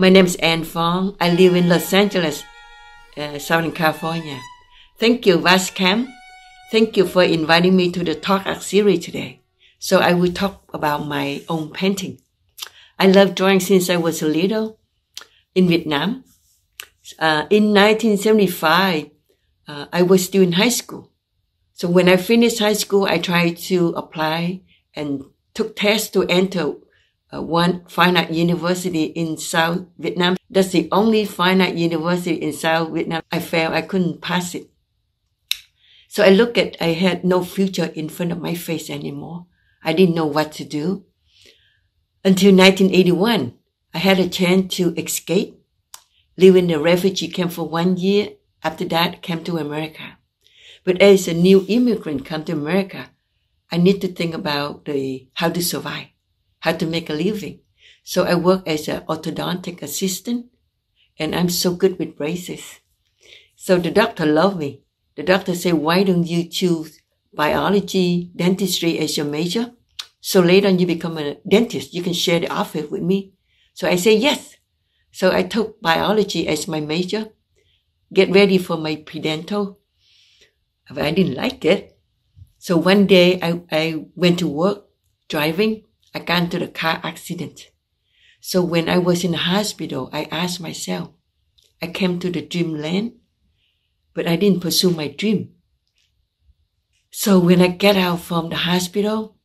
My name is Ann Fong. I live in Los Angeles, uh, Southern California. Thank you, Vascam. Thank you for inviting me to the talk series today. So I will talk about my own painting. I love drawing since I was little in Vietnam. Uh, in 1975, uh, I was still in high school. So when I finished high school, I tried to apply and took tests to enter uh, one finite university in South Vietnam. That's the only finite university in South Vietnam. I failed. I couldn't pass it. So I looked at, I had no future in front of my face anymore. I didn't know what to do. Until 1981, I had a chance to escape, live in the refugee camp for one year. After that, came to America. But as a new immigrant come to America, I need to think about the, how to survive how to make a living. So I work as an orthodontic assistant and I'm so good with braces. So the doctor loved me. The doctor said, why don't you choose biology, dentistry as your major? So later on you become a dentist. You can share the office with me. So I said, yes. So I took biology as my major. Get ready for my predental. I didn't like it. So one day I, I went to work driving I got into the car accident. So when I was in the hospital, I asked myself, I came to the dreamland, but I didn't pursue my dream. So when I get out from the hospital,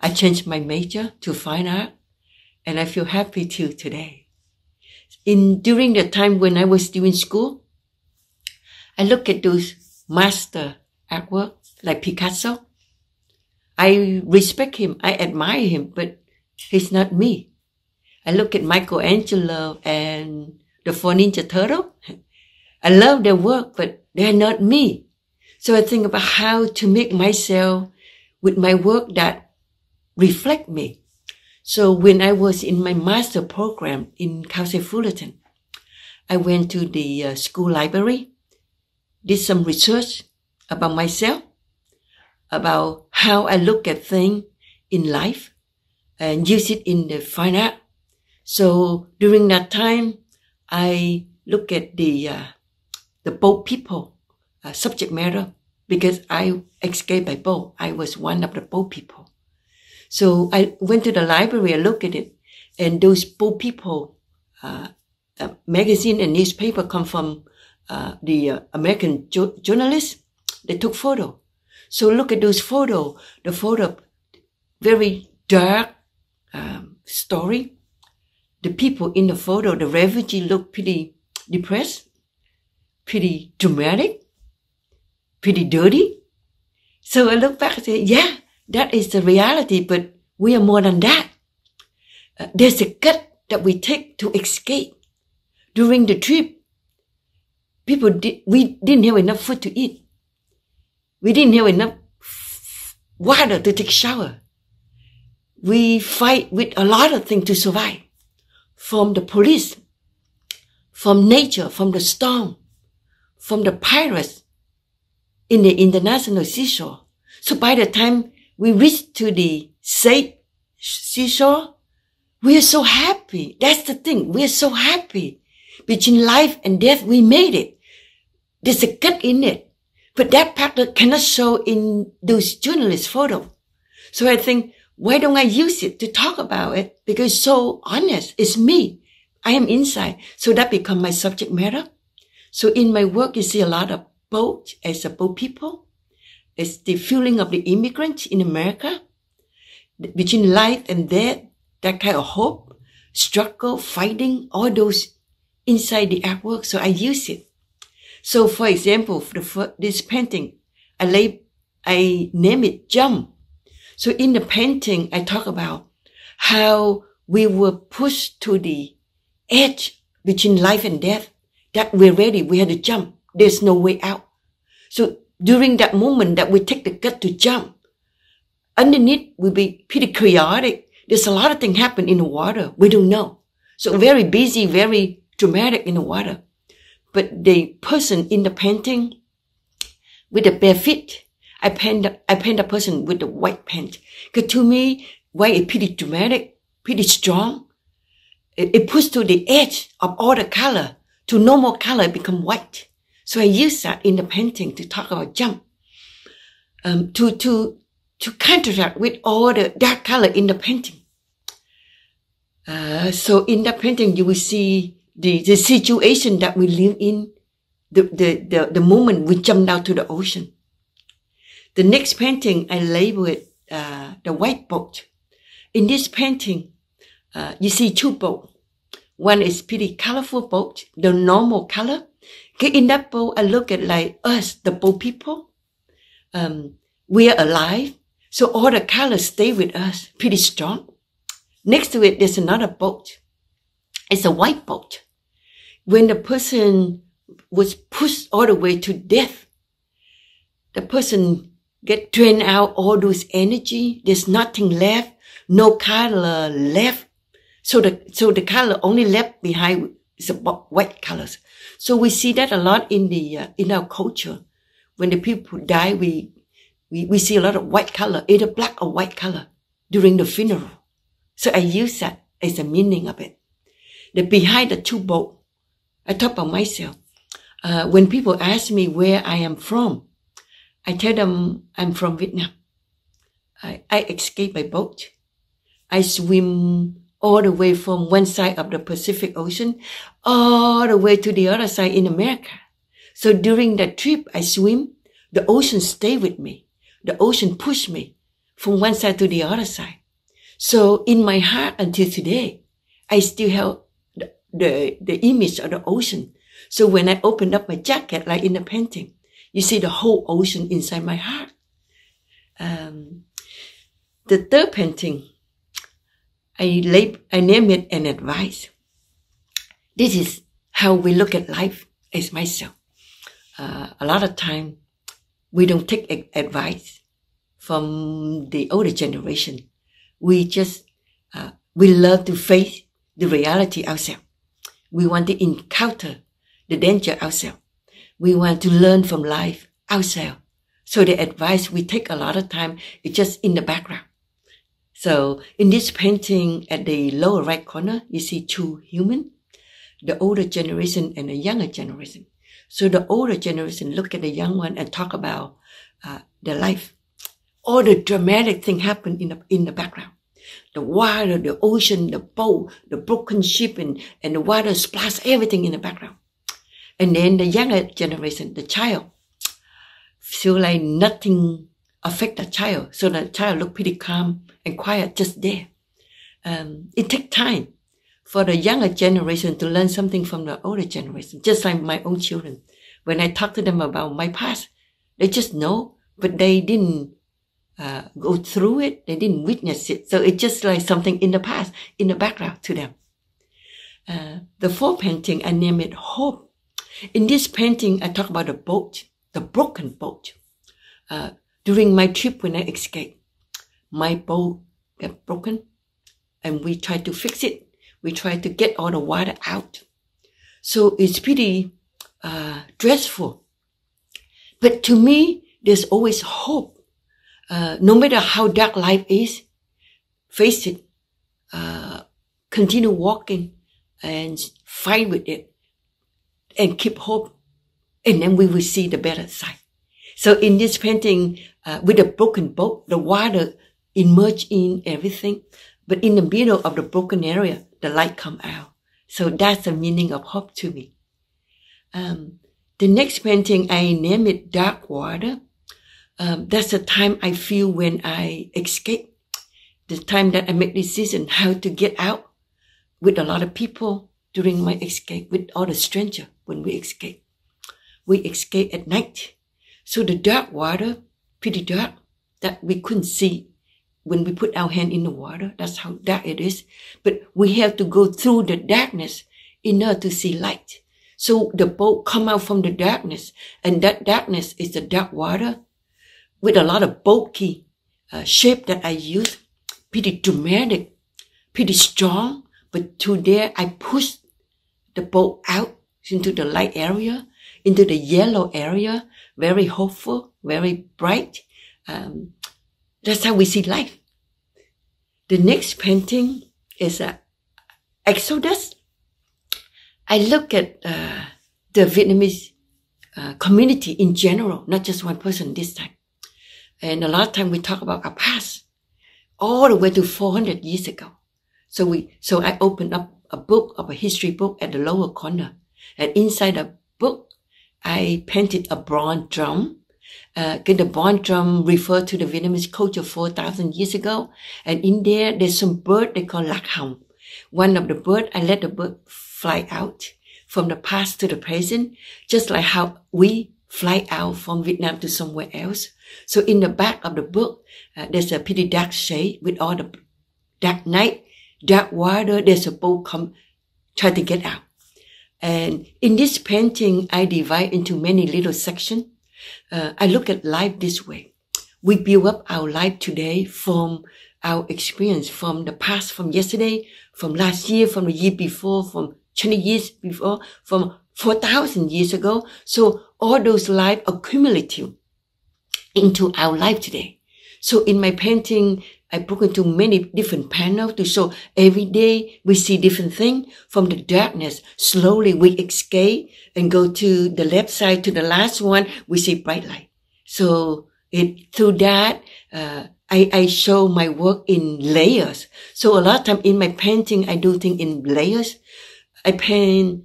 I changed my major to fine art and I feel happy till today. In during the time when I was doing school, I look at those master artwork like Picasso I respect him, I admire him, but he's not me. I look at Michelangelo and the Four Ninja Turtle. I love their work, but they're not me. So I think about how to make myself with my work that reflect me. So when I was in my master program in Cal State Fullerton, I went to the uh, school library, did some research about myself, about how I look at things in life and use it in the fine art. So during that time, I look at the uh, the boat people uh, subject matter because I escaped by boat. I was one of the boat people. So I went to the library and looked at it, and those boat people uh, uh magazine and newspaper come from uh, the uh, American jo- journalists. They took photo so look at those photo, the photo, very dark um, story. The people in the photo, the refugee look pretty depressed, pretty dramatic, pretty dirty. So I look back and say, yeah, that is the reality, but we are more than that. Uh, there's a cut that we take to escape. During the trip, people we didn't have enough food to eat. We didn't have enough water to take shower. We fight with a lot of things to survive. From the police, from nature, from the storm, from the pirates in the international seashore. So by the time we reach to the safe seashore, we are so happy. That's the thing. We are so happy. Between life and death, we made it. There's a cut in it. But that pattern cannot show in those journalist photo. So I think, why don't I use it to talk about it? Because it's so honest. It's me. I am inside. So that become my subject matter. So in my work, you see a lot of boat as a boat people. It's the feeling of the immigrant in America between life and death, that kind of hope, struggle, fighting, all those inside the artwork. So I use it so for example, for the, for this painting, I lay, I name it jump. So in the painting, I talk about how we were pushed to the edge between life and death that we're ready. We had to jump. There's no way out. So during that moment that we take the gut to jump, underneath will be pretty chaotic. There's a lot of things happen in the water. We don't know. So very busy, very dramatic in the water but the person in the painting with the bare feet, I paint, I paint a person with the white paint. Because to me, white is pretty dramatic, pretty strong. It, it puts to the edge of all the color to no more color become white. So I use that in the painting to talk about jump. Um, to, to, to counteract with all the dark color in the painting. Uh, so in the painting, you will see the, the situation that we live in, the, the, the, the moment we jump out to the ocean. The next painting, I labeled uh, the white boat. In this painting, uh, you see two boats. One is pretty colorful boat, the normal color. Okay, in that boat, I look at like us, the boat people. Um, we are alive. So all the colors stay with us, pretty strong. Next to it, there's another boat. It's a white boat when the person was pushed all the way to death, the person get drained out all those energy. There's nothing left, no color left. So the so the color only left behind is white colors. So we see that a lot in the uh, in our culture. When the people die, we, we we see a lot of white color, either black or white color, during the funeral. So I use that as the meaning of it. The behind the two boats, I talk about myself. Uh, when people ask me where I am from, I tell them I'm from Vietnam. I, I escaped by boat. I swim all the way from one side of the Pacific Ocean all the way to the other side in America. So during that trip, I swim. The ocean stayed with me. The ocean pushed me from one side to the other side. So in my heart until today, I still have the, the image of the ocean. So when I opened up my jacket, like in the painting, you see the whole ocean inside my heart. Um, the third painting, I, lab- I name it an advice. This is how we look at life as myself. Uh, a lot of time, we don't take a- advice from the older generation. We just, uh, we love to face the reality ourselves. We want to encounter the danger ourselves. We want to learn from life ourselves. So the advice we take a lot of time is just in the background. So in this painting at the lower right corner, you see two human, the older generation and the younger generation. So the older generation look at the young one and talk about uh, their life. All the dramatic thing happened in the, in the background. The water, the ocean, the boat, the broken ship, and, and the water splashes everything in the background. And then the younger generation, the child, feel like nothing affect the child. So the child look pretty calm and quiet just there. Um, it take time for the younger generation to learn something from the older generation, just like my own children. When I talk to them about my past, they just know, but they didn't uh, go through it. They didn't witness it. So it's just like something in the past, in the background to them. Uh, the fourth painting, I name it Hope. In this painting, I talk about a boat, the broken boat. Uh, during my trip when I escaped, my boat got broken and we tried to fix it. We tried to get all the water out. So it's pretty uh, dreadful. But to me, there's always hope uh, no matter how dark life is, face it, uh, continue walking and fight with it and keep hope. And then we will see the better side. So in this painting, uh, with a broken boat, the water emerge in everything. But in the middle of the broken area, the light come out. So that's the meaning of hope to me. Um, the next painting, I name it Dark Water um, that's the time I feel when I escape, the time that I make decision how to get out with a lot of people during my escape with all the stranger when we escape. We escape at night. So the dark water, pretty dark, that we couldn't see when we put our hand in the water. That's how dark it is. But we have to go through the darkness in order to see light. So the boat come out from the darkness and that darkness is the dark water with a lot of bulky uh, shape that I use, pretty dramatic, pretty strong. But to there, I pushed the boat out into the light area, into the yellow area, very hopeful, very bright. Um, that's how we see life. The next painting is uh, Exodus. I look at uh, the Vietnamese uh, community in general, not just one person this time. And a lot of time we talk about our past all the way to 400 years ago. So we, so I opened up a book of a history book at the lower corner and inside the book, I painted a bronze drum. Uh, the bronze drum refer to the Vietnamese culture 4,000 years ago. And in there, there's some bird they call lạc hồng. One of the bird, I let the bird fly out from the past to the present, just like how we fly out from Vietnam to somewhere else. So in the back of the book, uh, there's a pretty dark shade with all the dark night, dark water There's a boat come try to get out. And in this painting, I divide into many little sections. Uh, I look at life this way. We build up our life today from our experience, from the past, from yesterday, from last year, from the year before, from 20 years before, from 4,000 years ago. So all those life accumulative into our life today. So in my painting, I broke into many different panels to show every day we see different thing from the darkness. Slowly we escape and go to the left side to the last one. We see bright light. So it through that, uh, I, I show my work in layers. So a lot of time in my painting, I do things in layers. I paint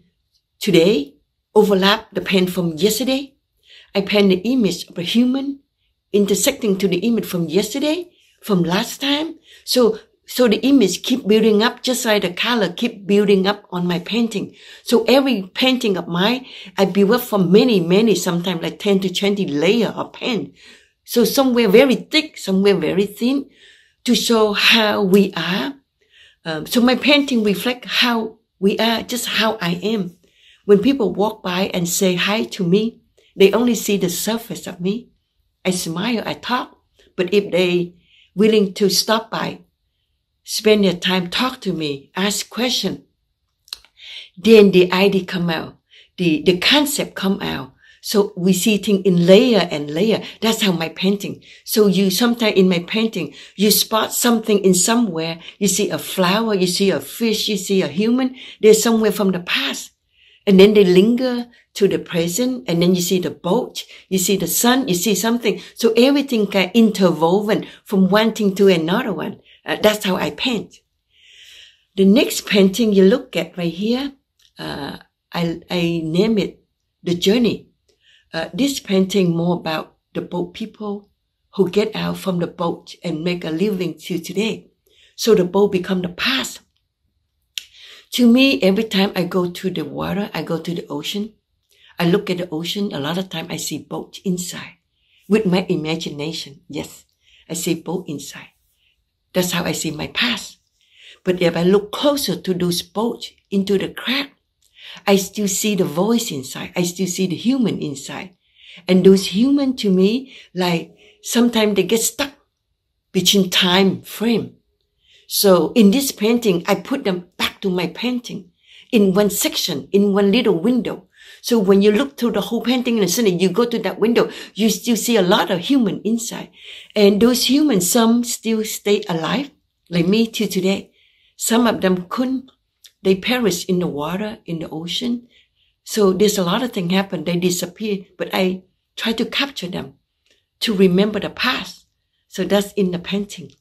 today, overlap the paint from yesterday. I paint the image of a human intersecting to the image from yesterday, from last time. So, so the image keep building up just like the color keep building up on my painting. So every painting of mine, I build up for many, many, sometimes like 10 to 20 layer of paint. So somewhere very thick, somewhere very thin to show how we are. Um, so my painting reflect how we are, just how I am. When people walk by and say hi to me, they only see the surface of me. I smile, I talk. But if they willing to stop by, spend their time, talk to me, ask question, then the idea come out, the, the concept come out. So we see things in layer and layer. That's how my painting. So you sometimes in my painting, you spot something in somewhere. You see a flower, you see a fish, you see a human. They're somewhere from the past. And then they linger to the present and then you see the boat, you see the sun, you see something. So everything can interwoven from one thing to another one. Uh, that's how I paint. The next painting you look at right here, uh, I, I name it The Journey. Uh, this painting more about the boat people who get out from the boat and make a living till today. So the boat become the past. To me, every time I go to the water, I go to the ocean, I look at the ocean. A lot of time I see boat inside with my imagination. Yes, I see boat inside. That's how I see my past. But if I look closer to those boats into the crab, I still see the voice inside. I still see the human inside. And those human to me, like sometimes they get stuck between time frame. So in this painting, I put them back to my painting in one section, in one little window. So when you look through the whole painting and suddenly you go to that window, you still see a lot of human inside. And those humans, some still stay alive, like me too today. Some of them couldn't. They perished in the water, in the ocean. So there's a lot of things happen. They disappear, but I try to capture them to remember the past. So that's in the painting.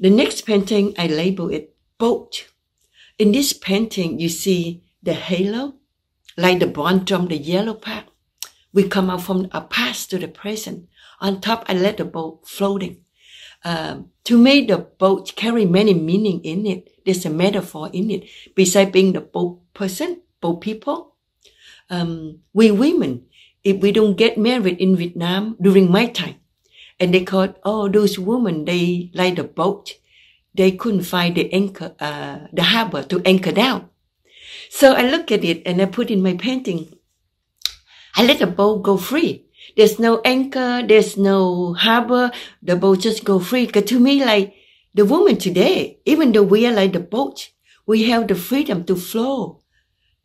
The next painting, I label it boat. In this painting, you see the halo like the from the yellow part. We come out from a past to the present. On top, I let the boat floating. Um, to me, the boat carry many meaning in it. There's a metaphor in it. Besides being the boat person, boat people, um, we women, if we don't get married in Vietnam during my time, and they called, oh, those women, they like the boat. They couldn't find the anchor, uh, the harbor to anchor down. So I look at it and I put in my painting. I let the boat go free. There's no anchor, there's no harbor. The boat just go free. Cause to me, like the woman today, even though we are like the boat, we have the freedom to flow,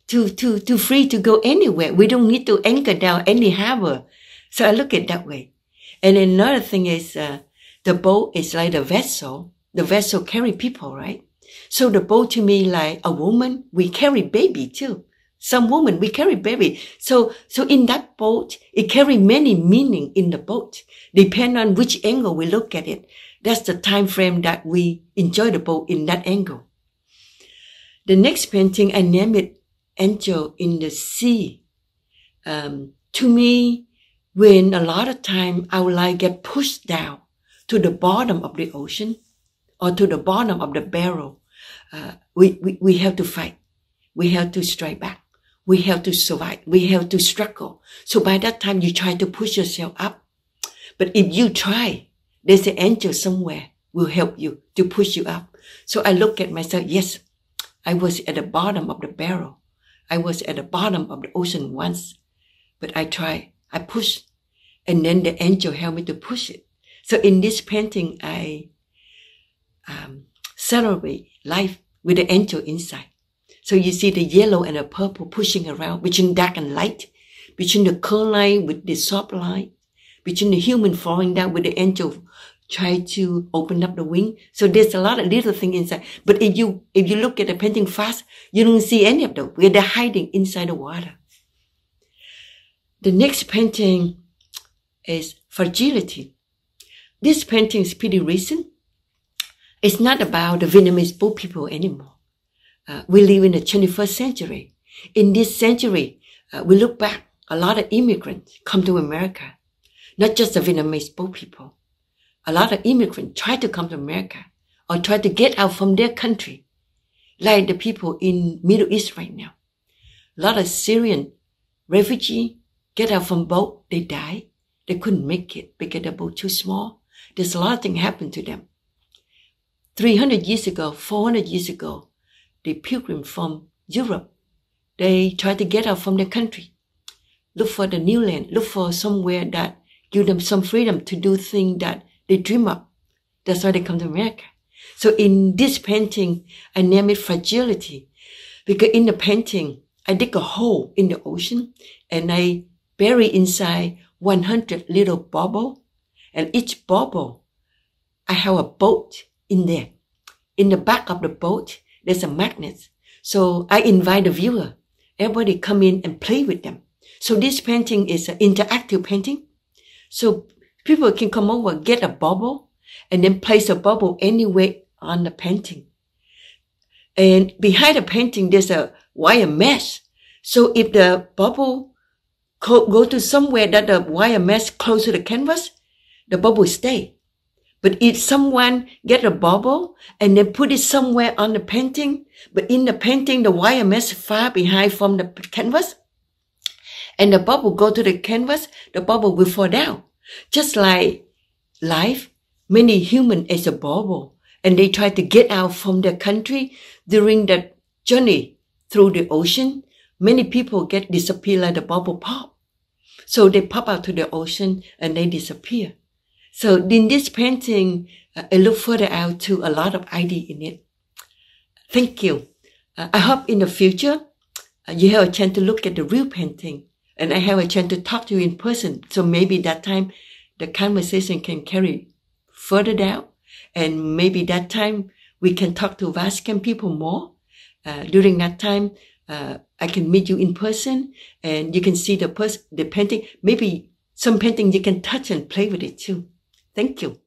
to, to, to free to go anywhere. We don't need to anchor down any harbor. So I look at that way. And another thing is, uh, the boat is like the vessel. The vessel carry people, right? So the boat to me, like a woman, we carry baby too. Some woman we carry baby. So, so in that boat, it carry many meaning in the boat, depend on which angle we look at it. That's the time frame that we enjoy the boat in that angle. The next painting, I name it Angel in the Sea. Um, to me, when a lot of time our life get pushed down to the bottom of the ocean or to the bottom of the barrel, uh, we, we, we have to fight. We have to strike back. We have to survive. We have to struggle. So by that time, you try to push yourself up. But if you try, there's an angel somewhere will help you to push you up. So I look at myself. Yes, I was at the bottom of the barrel. I was at the bottom of the ocean once, but I try, I push, and then the angel helped me to push it. So in this painting, I um, celebrate life with the angel inside. So you see the yellow and the purple pushing around between dark and light, between the curl line with the soft line, between the human falling down with the angel try to open up the wing. So there's a lot of little thing inside. But if you if you look at the painting fast, you don't see any of them. Where they're hiding inside the water. The next painting is fragility. This painting is pretty recent. It's not about the Vietnamese poor people anymore. Uh, we live in the 21st century. In this century, uh, we look back, a lot of immigrants come to America, not just the Vietnamese poor people. A lot of immigrants try to come to America or try to get out from their country, like the people in Middle East right now. A lot of Syrian refugee get out from boat, they die. They couldn't make it because the boat too small. There's a lot of things happen to them. 300 years ago, 400 years ago, the pilgrim from Europe, they try to get out from their country, look for the new land, look for somewhere that give them some freedom to do things that they dream of. That's why they come to America. So in this painting, I name it fragility because in the painting, I dig a hole in the ocean and I bury inside 100 little bubble and each bubble, I have a boat in there. In the back of the boat, there's a magnet. So I invite the viewer, everybody come in and play with them. So this painting is an interactive painting. So people can come over, get a bubble, and then place a bubble anywhere on the painting. And behind the painting, there's a wire mesh. So if the bubble go to somewhere that the wire mesh close to the canvas, the bubble stay. But if someone get a bubble and then put it somewhere on the painting, but in the painting, the wire mesh far behind from the canvas, and the bubble go to the canvas, the bubble will fall down. Just like life, many human is a bubble, and they try to get out from their country during the journey through the ocean. Many people get disappear like the bubble pop. So they pop out to the ocean and they disappear. So in this painting, uh, I look further out to a lot of idea in it. Thank you. Uh, I hope in the future uh, you have a chance to look at the real painting and I have a chance to talk to you in person. So maybe that time the conversation can carry further down and maybe that time we can talk to Vascan people more. Uh, during that time, uh, I can meet you in person and you can see the the painting. Maybe some painting you can touch and play with it too. Thank you.